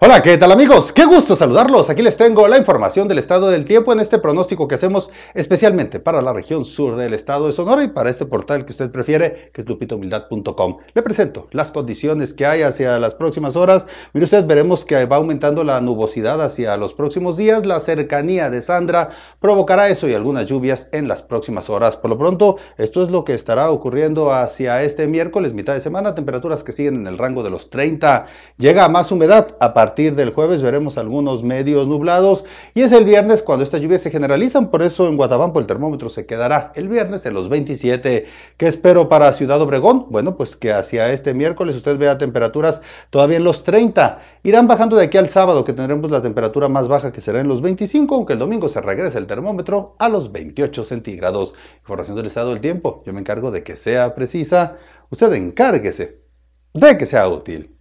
Hola, ¿qué tal amigos? Qué gusto saludarlos. Aquí les tengo la información del estado del tiempo en este pronóstico que hacemos especialmente para la región sur del estado de Sonora y para este portal que usted prefiere, que es lupitohumildad.com. Le presento las condiciones que hay hacia las próximas horas. Mire ustedes veremos que va aumentando la nubosidad hacia los próximos días. La cercanía de Sandra provocará eso y algunas lluvias en las próximas horas. Por lo pronto, esto es lo que estará ocurriendo hacia este miércoles, mitad de semana, temperaturas que siguen en el rango de los 30. Llega más humedad a partir del jueves veremos algunos medios nublados y es el viernes cuando estas lluvias se generalizan, por eso en Guatabampo el termómetro se quedará el viernes en los 27. ¿Qué espero para Ciudad Obregón? Bueno, pues que hacia este miércoles usted vea temperaturas todavía en los 30. Irán bajando de aquí al sábado que tendremos la temperatura más baja que será en los 25, aunque el domingo se regresa el termómetro a los 28 centígrados. Información del estado del tiempo, yo me encargo de que sea precisa, usted encárguese de que sea útil.